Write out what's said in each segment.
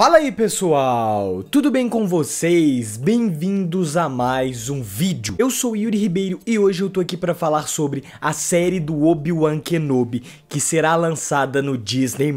Fala aí pessoal, tudo bem com vocês? Bem-vindos a mais um vídeo. Eu sou Yuri Ribeiro e hoje eu tô aqui para falar sobre a série do Obi-Wan Kenobi que será lançada no Disney+.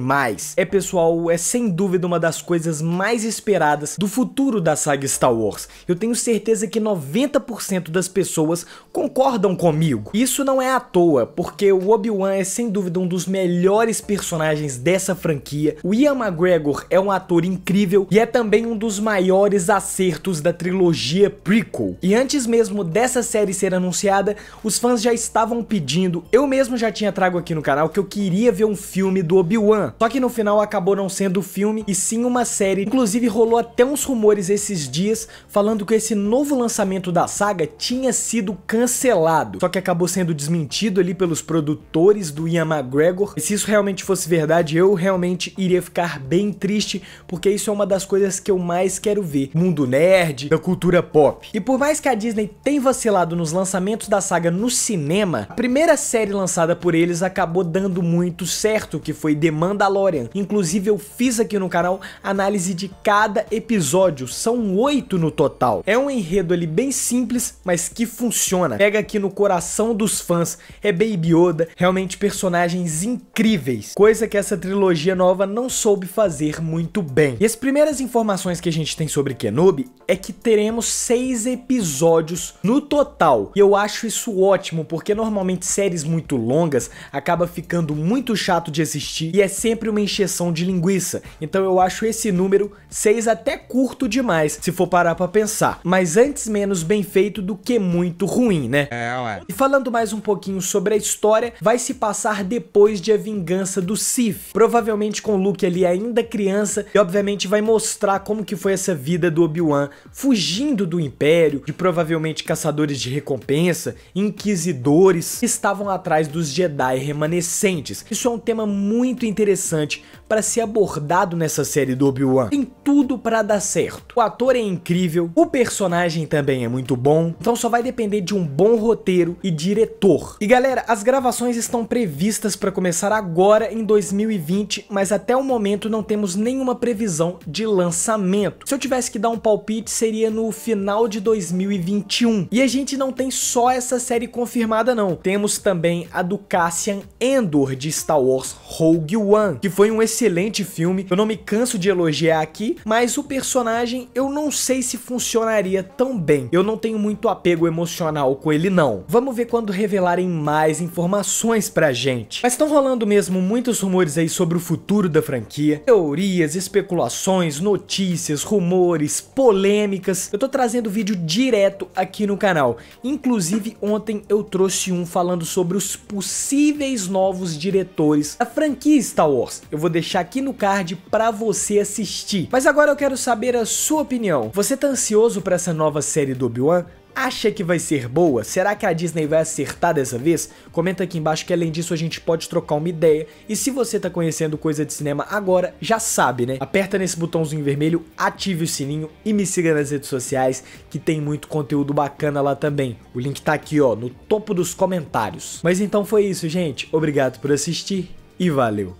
É pessoal, é sem dúvida uma das coisas mais esperadas do futuro da saga Star Wars. Eu tenho certeza que 90% das pessoas concordam comigo. Isso não é à toa, porque o Obi-Wan é sem dúvida um dos melhores personagens dessa franquia. O Ian McGregor é um ator incrível e é também um dos maiores acertos da trilogia prequel. E antes mesmo dessa série ser anunciada, os fãs já estavam pedindo, eu mesmo já tinha trago aqui no canal que eu queria ver um filme do Obi-Wan, só que no final acabou não sendo filme e sim uma série. Inclusive rolou até uns rumores esses dias falando que esse novo lançamento da saga tinha sido cancelado, só que acabou sendo desmentido ali pelos produtores do Ian McGregor. E se isso realmente fosse verdade, eu realmente iria ficar bem triste, porque porque isso é uma das coisas que eu mais quero ver. Mundo nerd, da cultura pop. E por mais que a Disney tenha vacilado nos lançamentos da saga no cinema, a primeira série lançada por eles acabou dando muito certo, que foi The Mandalorian. Inclusive eu fiz aqui no canal análise de cada episódio, são oito no total. É um enredo ali bem simples, mas que funciona. Pega aqui no coração dos fãs, é Baby Yoda, realmente personagens incríveis. Coisa que essa trilogia nova não soube fazer muito bem bem. E as primeiras informações que a gente tem sobre Kenobi é que teremos seis episódios no total. E eu acho isso ótimo, porque normalmente séries muito longas acaba ficando muito chato de assistir e é sempre uma encheção de linguiça. Então eu acho esse número 6 até curto demais, se for parar pra pensar. Mas antes menos bem feito do que muito ruim, né? É, ué. E falando mais um pouquinho sobre a história, vai se passar depois de A Vingança do Sith. Provavelmente com o Luke ali ainda criança e obviamente obviamente vai mostrar como que foi essa vida do Obi-Wan fugindo do Império, de provavelmente caçadores de recompensa, inquisidores que estavam atrás dos Jedi remanescentes. Isso é um tema muito interessante para ser abordado nessa série do Obi-Wan. Tem tudo para dar certo. O ator é incrível, o personagem também é muito bom, então só vai depender de um bom roteiro e diretor. E galera, as gravações estão previstas para começar agora em 2020, mas até o momento não temos nenhuma previsão previsão de lançamento. Se eu tivesse que dar um palpite, seria no final de 2021. E a gente não tem só essa série confirmada não. Temos também a do Cassian Endor de Star Wars Rogue One, que foi um excelente filme. Eu não me canso de elogiar aqui, mas o personagem eu não sei se funcionaria tão bem. Eu não tenho muito apego emocional com ele não. Vamos ver quando revelarem mais informações pra gente. Mas estão rolando mesmo muitos rumores aí sobre o futuro da franquia, teorias, especulações especulações, notícias, rumores, polêmicas. Eu tô trazendo vídeo direto aqui no canal. Inclusive, ontem eu trouxe um falando sobre os possíveis novos diretores da franquia Star Wars. Eu vou deixar aqui no card para você assistir. Mas agora eu quero saber a sua opinião. Você tá ansioso para essa nova série do Obi-Wan? Acha que vai ser boa? Será que a Disney vai acertar dessa vez? Comenta aqui embaixo que além disso a gente pode trocar uma ideia. E se você tá conhecendo coisa de cinema agora, já sabe, né? Aperta nesse botãozinho vermelho, ative o sininho e me siga nas redes sociais que tem muito conteúdo bacana lá também. O link tá aqui, ó, no topo dos comentários. Mas então foi isso, gente. Obrigado por assistir e valeu.